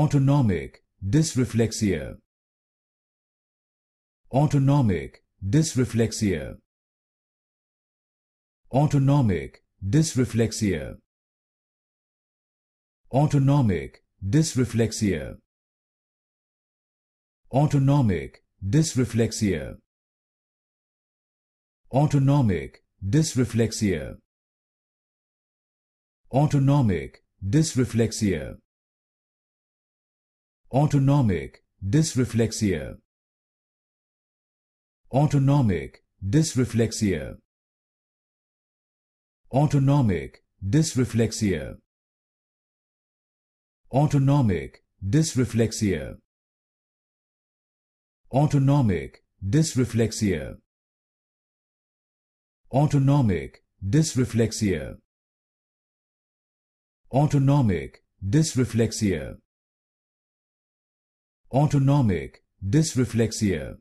autonomic dysreflexia autonomic dysreflexia autonomic dysreflexia autonomic dysreflexia autonomic dysreflexia autonomic dysreflexia autonomic dysreflexia autonomic dysreflexia autonomic dysreflexia autonomic dysreflexia autonomic dysreflexia autonomic dysreflexia autonomic dysreflexia autonomic dysreflexia autonomic dysreflexia